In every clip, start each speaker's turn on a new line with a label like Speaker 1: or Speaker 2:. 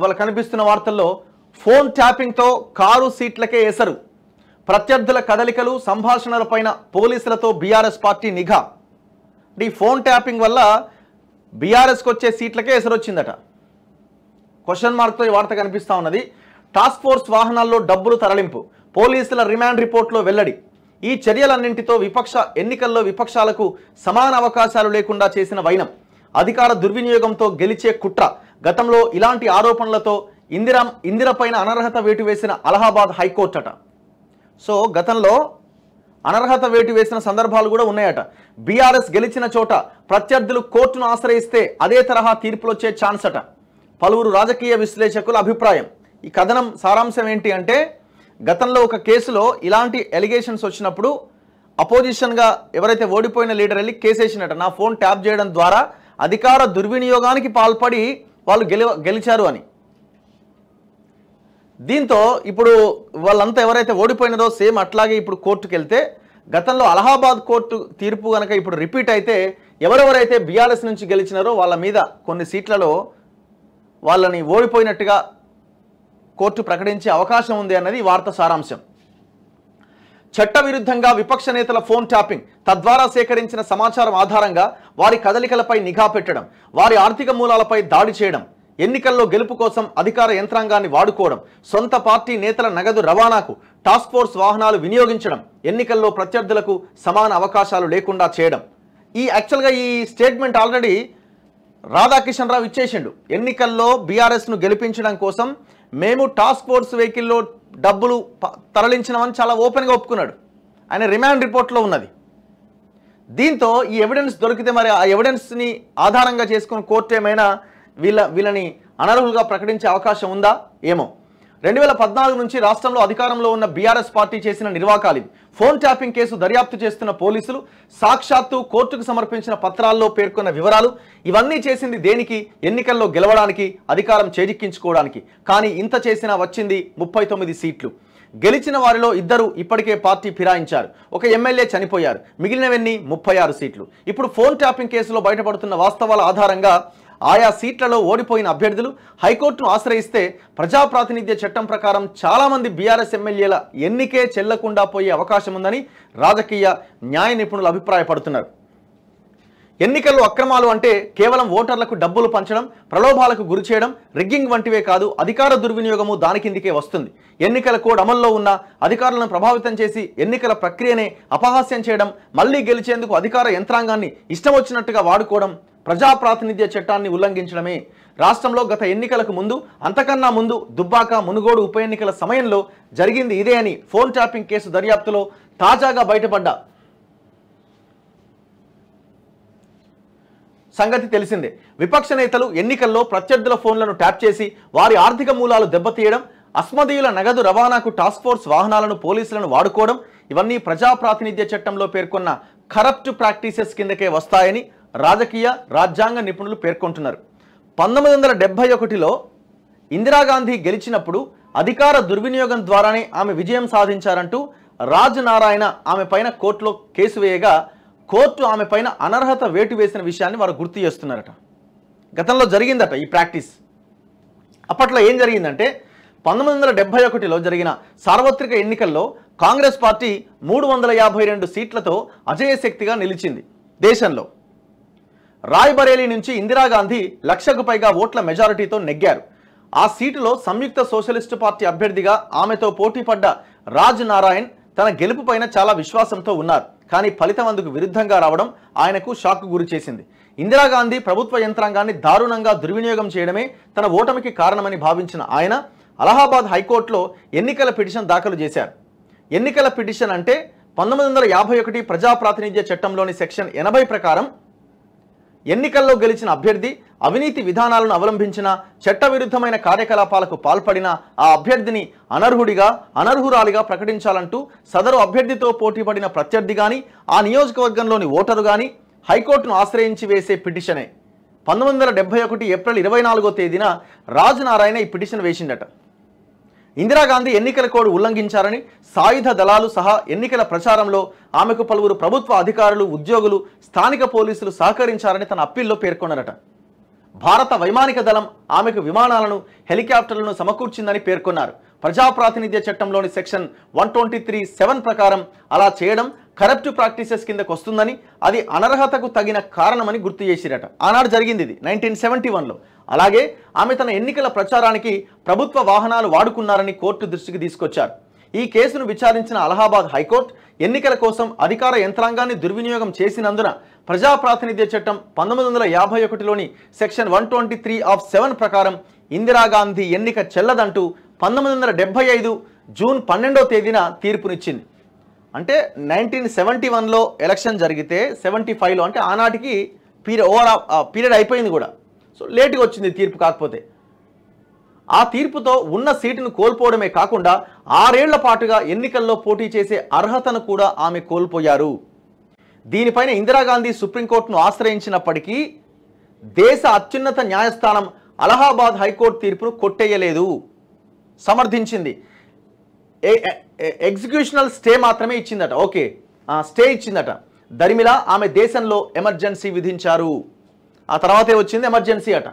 Speaker 1: వాళ్ళు కనిపిస్తున్న వార్తల్లో ఫోన్ ట్యాపింగ్తో కారు సీట్లకే ఎసరు ప్రత్యర్థుల కదలికలు సంభాషణలపైన పోలీసులతో బీఆర్ఎస్ పార్టీ నిఘా ఈ ఫోన్ ట్యాపింగ్ వల్ల బీఆర్ఎస్కి వచ్చే సీట్లకే ఎసరొచ్చిందట క్వశ్చన్ మార్క్తో ఈ వార్త కనిపిస్తూ ఉన్నది టాస్క్ ఫోర్స్ వాహనాల్లో డబ్బులు తరలింపు పోలీసుల రిమాండ్ రిపోర్ట్లో వెల్లడి ఈ చర్యలన్నింటితో విపక్ష ఎన్నికల్లో విపక్షాలకు సమాన అవకాశాలు లేకుండా చేసిన వైనం అధికార దుర్వినియోగంతో గెలిచే కుట్ర గతంలో ఇలాంటి ఆరోపణలతో ఇందిరా ఇందిరపైన అనర్హత వేటు వేసిన అలహాబాద్ హైకోర్టు అట సో గతంలో అనర్హత వేటు వేసిన సందర్భాలు కూడా ఉన్నాయట బీఆర్ఎస్ గెలిచిన చోట ప్రత్యర్థులు కోర్టును ఆశ్రయిస్తే అదే తరహా తీర్పులు వచ్చే ఛాన్స్ అట పలువురు రాజకీయ విశ్లేషకుల అభిప్రాయం ఈ కథనం సారాంశం ఏంటి అంటే గతంలో ఒక కేసులో ఇలాంటి ఎలిగేషన్స్ వచ్చినప్పుడు అపోజిషన్గా ఎవరైతే ఓడిపోయిన లీడర్ వెళ్ళి కేసేసినట నా ఫోన్ ట్యాప్ చేయడం ద్వారా అధికార దుర్వినియోగానికి పాల్పడి వాళ్ళు గెలి గెలిచారు అని దీంతో ఇప్పుడు వాళ్ళంతా ఎవరైతే ఓడిపోయినారో సేమ్ అట్లాగే ఇప్పుడు కోర్టుకు వెళ్తే గతంలో అలహాబాద్ కోర్టు తీర్పు కనుక ఇప్పుడు రిపీట్ అయితే ఎవరెవరైతే బీఆర్ఎస్ నుంచి గెలిచినారో వాళ్ళ మీద కొన్ని సీట్లలో వాళ్ళని ఓడిపోయినట్టుగా కోర్టు ప్రకటించే అవకాశం ఉంది అన్నది వార్త సారాంశం చట్టవిరుద్ధంగా విపక్ష నేతల ఫోన్ ట్యాపింగ్ తద్వారా సేకరించిన సమాచారం ఆధారంగా వారి కదలికలపై నిఘా పెట్టడం వారి ఆర్థిక మూలాలపై దాడి చేయడం ఎన్నికల్లో గెలుపు కోసం అధికార యంత్రాంగాన్ని వాడుకోవడం సొంత పార్టీ నేతల నగదు రవాణాకు టాస్క్ ఫోర్స్ వాహనాలు వినియోగించడం ఎన్నికల్లో ప్రత్యర్థులకు సమాన అవకాశాలు లేకుండా చేయడం ఈ యాక్చువల్గా ఈ స్టేట్మెంట్ ఆల్రెడీ రాధాకిషన్ రావు ఇచ్చేసిండు ఎన్నికల్లో బీఆర్ఎస్ను గెలిపించడం కోసం మేము టాస్క్ ఫోర్స్ వెహికల్లో డబ్బులు తరలించినవని చాలా ఓపెన్గా ఒప్పుకున్నాడు ఆయన రిమాండ్ రిపోర్ట్లో ఉన్నది దీంతో ఈ ఎవిడెన్స్ దొరికితే మరి ఆ ఎవిడెన్స్ని ఆధారంగా చేసుకుని కోర్టు ఏమైనా వీళ్ళ వీళ్ళని అనర్హులుగా ప్రకటించే అవకాశం ఉందా ఏమో రెండు వేల పద్నాలుగు నుంచి రాష్ట్రంలో అధికారంలో ఉన్న బీఆర్ఎస్ పార్టీ చేసిన నిర్వాకాలి ఫోన్ ట్యాపింగ్ కేసు దర్యాప్తు చేస్తున్న పోలీసులు సాక్షాత్తు కోర్టుకు సమర్పించిన పత్రాల్లో పేర్కొన్న వివరాలు ఇవన్నీ చేసింది దేనికి ఎన్నికల్లో గెలవడానికి అధికారం చేజిక్కించుకోవడానికి కానీ ఇంత చేసినా వచ్చింది ముప్పై సీట్లు గెలిచిన వారిలో ఇద్దరు ఇప్పటికే పార్టీ ఫిరాయించారు ఒక ఎమ్మెల్యే చనిపోయారు మిగిలినవన్నీ ముప్పై సీట్లు ఇప్పుడు ఫోన్ ట్యాపింగ్ కేసులో బయటపడుతున్న వాస్తవాల ఆధారంగా ఆయా సీట్లలో ఓడిపోయిన అభ్యర్థులు హైకోర్టును ఆశ్రయిస్తే ప్రజాప్రాతినిధ్య చట్టం ప్రకారం చాలామంది బీఆర్ఎస్ ఎమ్మెల్యేల ఎన్నికే చెల్లకుండా పోయే అవకాశం ఉందని రాజకీయ న్యాయ నిపుణులు అభిప్రాయపడుతున్నారు ఎన్నికల్లో అక్రమాలు అంటే కేవలం ఓటర్లకు డబ్బులు పంచడం ప్రలోభాలకు గురి చేయడం రిగ్గింగ్ వంటివే కాదు అధికార దుర్వినియోగము దాని కిందికే వస్తుంది ఎన్నికల కోడ్ అమల్లో ఉన్న అధికారులను ప్రభావితం చేసి ఎన్నికల ప్రక్రియనే అపహాస్యం చేయడం మళ్లీ గెలిచేందుకు అధికార యంత్రాంగాన్ని ఇష్టం వచ్చినట్టుగా వాడుకోవడం ప్రజాప్రాతినిధ్య చట్టాన్ని ఉల్లంఘించడమే రాష్ట్రంలో గత ఎన్నికలకు ముందు అంతకన్నా ముందు దుబ్బాక మునుగోడు ఉప ఎన్నికల సమయంలో జరిగింది ఇదే అని ఫోన్ ట్యాపింగ్ కేసు దర్యాప్తులో తాజాగా బయటపడ్డ సంగతి తెలిసిందే విపక్ష నేతలు ఎన్నికల్లో ప్రత్యర్థుల ఫోన్లను ట్యాప్ చేసి వారి ఆర్థిక మూలాలు దెబ్బతీయడం అస్మదీయుల నగదు రవాణాకు టాస్క్ ఫోర్స్ వాహనాలను పోలీసులను వాడుకోవడం ఇవన్నీ ప్రజాప్రాతినిధ్య చట్టంలో పేర్కొన్న కరప్ట్ ప్రాక్టీసెస్ కిందకే వస్తాయని రాజకీయ రాజ్యాంగ నిపుణులు పేర్కొంటున్నారు పంతొమ్మిది వందల డెబ్బై ఒకటిలో ఇందిరాగాంధీ గెలిచినప్పుడు అధికార దుర్వినియోగం ద్వారానే ఆమె విజయం సాధించారంటూ రాజ్ నారాయణ ఆమె పైన కోర్టులో కేసు వేయగా కోర్టు ఆమె పైన అనర్హత వేటు వేసిన విషయాన్ని వారు గుర్తు చేస్తున్నారట గతంలో జరిగిందట ఈ ప్రాక్టీస్ అప్పట్లో ఏం జరిగిందంటే పంతొమ్మిది వందల డెబ్బై ఒకటిలో జరిగిన సార్వత్రిక ఎన్నికల్లో కాంగ్రెస్ పార్టీ మూడు వందల యాభై రెండు సీట్లతో అజయశక్తిగా శక్తిగా నిలిచింది దేశంలో రాయ్బరేలీ నుంచి ఇందిరాగాంధీ లక్షకు పైగా ఓట్ల మెజారిటీతో నెగ్గారు ఆ సీటులో సంయుక్త సోషలిస్టు పార్టీ అభ్యర్థిగా ఆమెతో పోటీ పడ్డ రాజ్ నారాయణ్ తన గెలుపు పైన చాలా విశ్వాసంతో ఉన్నారు కానీ ఫలితం అందుకు విరుద్ధంగా రావడం ఆయనకు షాక్ గురి చేసింది ఇందిరాగాంధీ ప్రభుత్వ యంత్రాంగాన్ని దారుణంగా దుర్వినియోగం చేయడమే తన ఓటమికి కారణమని భావించిన ఆయన అలహాబాద్ హైకోర్టులో ఎన్నికల పిటిషన్ దాఖలు చేశారు ఎన్నికల పిటిషన్ అంటే పంతొమ్మిది వందల యాభై ఒకటి ప్రజాప్రాతినిధ్య చట్టంలోని సెక్షన్ ఎనభై ప్రకారం ఎన్నికల్లో గెలిచిన అభ్యర్థి అవినీతి విధానాలను అవలంబించిన చట్టవిరుద్ధమైన కార్యకలాపాలకు పాల్పడిన ఆ అభ్యర్థిని అనర్హుడిగా అనర్హురాలిగా ప్రకటించాలంటూ సదరు అభ్యర్థితో పోటీపడిన ప్రత్యర్థి కానీ ఆ నియోజకవర్గంలోని ఓటరు కానీ హైకోర్టును ఆశ్రయించి వేసే పిటిషనే పంతొమ్మిది వందల డెబ్బై ఒకటి ఏప్రిల్ ఇరవై నాలుగో తేదీన రాజు ఈ పిటిషన్ వేసిండట ఇందిరాగాంధీ ఎన్నికల కోడ్ ఉల్లంఘించారని సాయుధ దళాలు సహా ఎన్నికల ప్రచారంలో ఆమెకు పలువురు ప్రభుత్వ అధికారులు ఉద్యోగులు స్థానిక పోలీసులు సహకరించారని తన అప్పీల్లో పేర్కొన్నారట భారత వైమానిక దళం ఆమెకు విమానాలను హెలికాప్టర్లను సమకూర్చిందని పేర్కొన్నారు ప్రజాప్రాతినిధ్య చట్టంలోని section one twenty three seven ప్రకారం అలా చేయడం కరప్ట్ ప్రాక్టీసెస్ కిందకు వస్తుందని అది అనర్హతకు తగిన కారణమని గుర్తు చేసిరట ఆనాడు జరిగింది ఇది నైన్టీన్ సెవెంటీ వన్లో అలాగే ఆమె తన ఎన్నికల ప్రచారానికి ప్రభుత్వ వాహనాలు వాడుకున్నారని కోర్టు దృష్టికి తీసుకొచ్చారు ఈ కేసును విచారించిన అలహాబాద్ హైకోర్టు ఎన్నికల కోసం అధికార యంత్రాంగాన్ని దుర్వినియోగం చేసినందున ప్రజాప్రాతినిధ్య చట్టం పంతొమ్మిది వందల యాభై ఒకటిలోని section one twenty three of seven ప్రకారం ఇందిరాగాంధీ ఎన్నిక చెల్లదంటూ పంతొమ్మిది వందల డెబ్బై ఐదు జూన్ పన్నెండో తేదీన తీర్పునిచ్చింది అంటే నైన్టీన్ సెవెంటీ వన్లో ఎలక్షన్ జరిగితే సెవెంటీ ఫైవ్లో అంటే ఆనాటికి పీరియడ్ ఓవర్ పీరియడ్ అయిపోయింది కూడా సో లేటుగా వచ్చింది తీర్పు కాకపోతే ఆ తీర్పుతో ఉన్న సీటును కోల్పోవడమే కాకుండా ఆరేళ్ల పాటుగా ఎన్నికల్లో పోటీ చేసే అర్హతను కూడా ఆమె కోల్పోయారు దీనిపైన ఇందిరాగాంధీ సుప్రీంకోర్టును ఆశ్రయించినప్పటికీ దేశ అత్యున్నత న్యాయస్థానం అలహాబాద్ హైకోర్టు తీర్పును కొట్టేయలేదు సమర్థించింది ఎగ్జిక్యూషనల్ స్టే మాత్రమే ఇచ్చిందట ఓకే స్టే ఇచ్చిందట దరిమిలా ఆమె దేశంలో ఎమర్జెన్సీ విధించారు ఆ తర్వాతే వచ్చింది ఎమర్జెన్సీ అట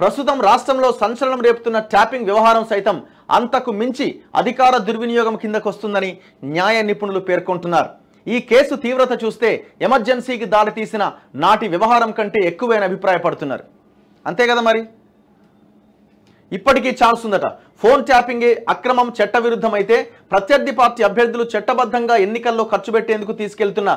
Speaker 1: ప్రస్తుతం రాష్ట్రంలో సంచలనం రేపుతున్న ట్యాపింగ్ వ్యవహారం సైతం అంతకు మించి అధికార దుర్వినియోగం కిందకు వస్తుందని న్యాయ నిపుణులు పేర్కొంటున్నారు ఈ కేసు తీవ్రత చూస్తే ఎమర్జెన్సీకి దారితీసిన నాటి వ్యవహారం కంటే ఎక్కువైన అభిప్రాయపడుతున్నారు అంతే కదా మరి ఇప్పటికీ ఛాన్స్ ఉందట ఫోన్ ట్యాపింగే అక్రమం చట్టవిరుద్ధమైతే ప్రత్యర్థి పార్టీ అభ్యర్థులు చట్టబద్ధంగా ఎన్నికల్లో ఖర్చు పెట్టేందుకు తీసుకెళ్తున్న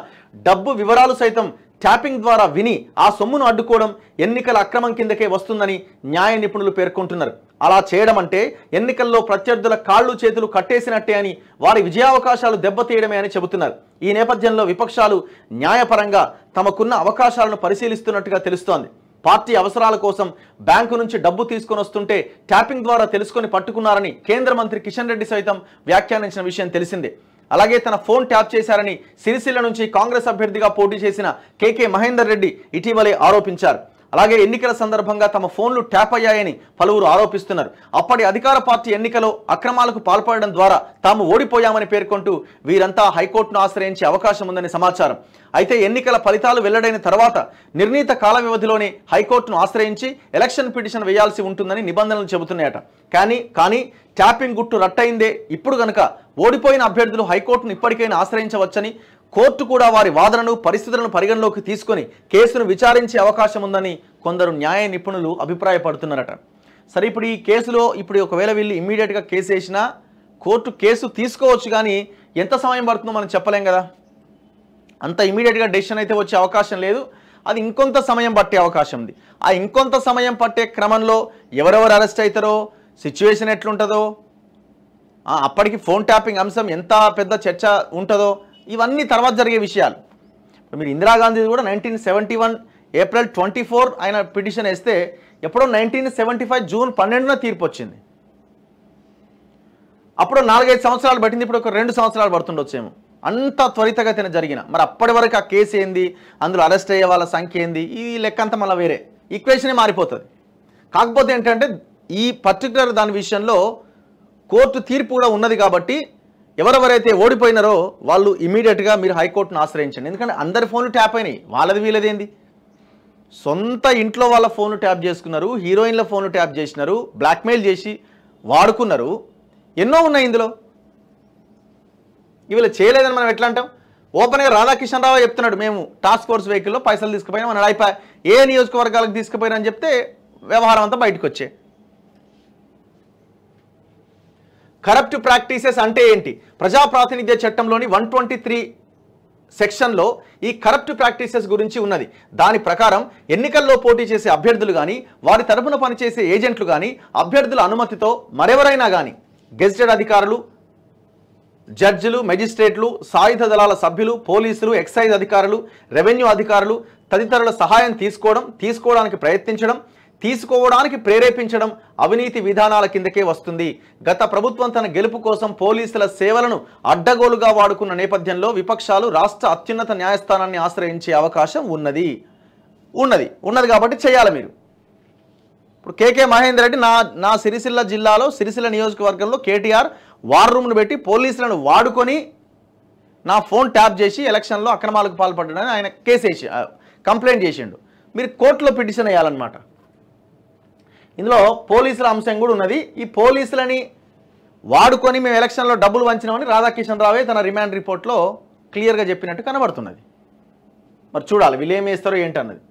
Speaker 1: డబ్బు వివరాలు సైతం ట్యాపింగ్ ద్వారా విని ఆ సొమ్మును అడ్డుకోవడం ఎన్నికల అక్రమం కిందకే వస్తుందని న్యాయ నిపుణులు పేర్కొంటున్నారు అలా చేయడం అంటే ఎన్నికల్లో ప్రత్యర్థుల కాళ్ళు చేతులు కట్టేసినట్టే అని వారి విజయావకాశాలు దెబ్బతీయడమే అని చెబుతున్నారు ఈ నేపథ్యంలో విపక్షాలు న్యాయపరంగా తమకున్న అవకాశాలను పరిశీలిస్తున్నట్టుగా తెలుస్తోంది పార్టీ అవసరాల కోసం బ్యాంకు నుంచి డబ్బు తీసుకొని వస్తుంటే ట్యాపింగ్ ద్వారా తెలుసుకొని పట్టుకున్నారని కేంద్ర మంత్రి కిషన్ రెడ్డి సైతం వ్యాఖ్యానించిన విషయం తెలిసిందే అలాగే తన ఫోన్ ట్యాప్ చేశారని సిరిసిల్ల నుంచి కాంగ్రెస్ అభ్యర్థిగా పోటీ చేసిన కేకే మహేందర్ రెడ్డి ఇటీవలే ఆరోపించారు అలాగే ఎన్నికల సందర్భంగా తమ ఫోన్లు ట్యాప్ అయ్యాయని పలువురు ఆరోపిస్తున్నారు అప్పటి అధికార పార్టీ ఎన్నికలో అక్రమాలకు పాల్పడడం ద్వారా తాము ఓడిపోయామని పేర్కొంటూ వీరంతా హైకోర్టును ఆశ్రయించే అవకాశం ఉందని సమాచారం అయితే ఎన్నికల ఫలితాలు వెల్లడైన తర్వాత నిర్ణీత కాల వ్యవధిలోనే హైకోర్టును ఆశ్రయించి ఎలక్షన్ పిటిషన్ వేయాల్సి ఉంటుందని నిబంధనలు చెబుతున్నాయట కానీ కానీ ట్యాపింగ్ గుట్టు రట్టయిందే ఇప్పుడు గనక ఓడిపోయిన అభ్యర్థులు హైకోర్టును ఇప్పటికైనా ఆశ్రయించవచ్చని కోర్టు కూడా వారి వాదనను పరిస్థితులను పరిగణలోకి తీసుకొని కేసును విచారించే అవకాశం ఉందని కొందరు న్యాయ నిపుణులు అభిప్రాయపడుతున్నారట సరే ఇప్పుడు ఈ కేసులో ఇప్పుడు ఒకవేళ వీళ్ళు ఇమ్మీడియట్గా కేసు వేసినా కోర్టు కేసు తీసుకోవచ్చు కానీ ఎంత సమయం పడుతుందో మనం చెప్పలేం కదా అంత ఇమీడియట్గా డెసిషన్ అయితే వచ్చే అవకాశం లేదు అది ఇంకొంత సమయం పట్టే అవకాశం ఉంది ఆ ఇంకొంత సమయం పట్టే క్రమంలో ఎవరెవరు అరెస్ట్ అవుతారో సిచ్యువేషన్ ఎట్లుంటుందో అప్పటికి ఫోన్ ట్యాపింగ్ అంశం ఎంత పెద్ద చర్చ ఉంటుందో ఇవన్నీ తర్వాత జరిగే విషయాలు మీరు ఇందిరాగాంధీ కూడా nineteen seventy one April twenty four ఆయన పిటిషన్ వేస్తే ఎప్పుడో నైన్టీన్ సెవెంటీ ఫైవ్ జూన్ పన్నెండున తీర్పు వచ్చింది అప్పుడు నాలుగైదు సంవత్సరాలు పట్టింది ఇప్పుడు ఒక రెండు సంవత్సరాలు పడుతుండొచ్చేమో అంత త్వరితగతిన జరిగిన మరి అప్పటి వరకు ఆ కేసు ఏంది అందులో అరెస్ట్ అయ్యే వాళ్ళ సంఖ్య ఏంది ఈ లెక్క అంతా మళ్ళీ వేరే ఈక్వేషనే మారిపోతుంది కాకపోతే ఏంటంటే ఈ పర్టికులర్ దాని విషయంలో కోర్టు తీర్పు కూడా ఉన్నది కాబట్టి ఎవరెవరైతే ఓడిపోయినారో వాళ్ళు ఇమీడియట్గా మీరు హైకోర్టును ఆశ్రయించండి ఎందుకంటే అందరి ఫోన్లు ట్యాప్ అయినాయి వాళ్ళది వీళ్ళదేంది సొంత ఇంట్లో వాళ్ళ ఫోన్లు ట్యాప్ చేసుకున్నారు హీరోయిన్ల ఫోన్లు ట్యాప్ చేసినారు బ్లాక్మెయిల్ చేసి వాడుకున్నారు ఎన్నో ఉన్నాయి ఇందులో ఇవాళ చేయలేదని మనం ఎట్లా అంటాం ఓపెన్గా రాధాకిషన్ రావు చెప్తున్నాడు మేము టాస్క్ ఫోర్స్ వెహికల్లో పైసలు తీసుకుపోయినా మన ఏ నియోజకవర్గాలకు తీసుకుపోయినా అని చెప్తే వ్యవహారం అంతా బయటకు వచ్చే కరప్ట్ ప్రాక్టీసెస్ అంటే ఏంటి ప్రజా ప్రాతినిధ్య చట్టంలోని వన్ ట్వంటీ త్రీ సెక్షన్లో ఈ కరప్ట్ ప్రాక్టీసెస్ గురించి ఉన్నది దాని ప్రకారం ఎన్నికల్లో పోటీ చేసే అభ్యర్థులు కానీ వారి తరపున పనిచేసే ఏజెంట్లు కానీ అభ్యర్థుల అనుమతితో మరెవరైనా కానీ గెజిటెడ్ అధికారులు జడ్జిలు మెజిస్ట్రేట్లు సాయుధ దళాల సభ్యులు పోలీసులు ఎక్సైజ్ అధికారులు రెవెన్యూ అధికారులు తదితరుల సహాయం తీసుకోవడం తీసుకోవడానికి ప్రయత్నించడం తీసుకోవడానికి ప్రేరేపించడం అవినీతి విధానాల కిందకే వస్తుంది గత ప్రభుత్వం తన గెలుపు కోసం పోలీసుల సేవలను అడ్డగోలుగా వాడుకున్న నేపథ్యంలో విపక్షాలు రాష్ట్ర అత్యున్నత న్యాయస్థానాన్ని ఆశ్రయించే అవకాశం ఉన్నది ఉన్నది ఉన్నది కాబట్టి చేయాలి మీరు ఇప్పుడు కేకే మహేందర్ రెడ్డి నా నా సిరిసిల్ల జిల్లాలో సిరిసిల్ల నియోజకవర్గంలో కేటీఆర్ వార్ రూమ్ను పెట్టి పోలీసులను వాడుకొని నా ఫోన్ ట్యాప్ చేసి ఎలక్షన్లో అక్రమాలకు పాల్పడ్డాడని ఆయన కేసు వేసి కంప్లైంట్ చేసిండు మీరు కోర్టులో పిటిషన్ వేయాలన్నమాట ఇందులో పోలీసుల అంశం కూడా ఉన్నది ఈ పోలీసులని వాడుకొని మేము ఎలక్షన్లో డబ్బులు వంచినామని రాధాకిషన్ రావే తన రిమాండ్ రిపోర్ట్లో క్లియర్గా చెప్పినట్టు కనబడుతున్నది మరి చూడాలి వీళ్ళు ఏం వేస్తారో ఏంటన్నది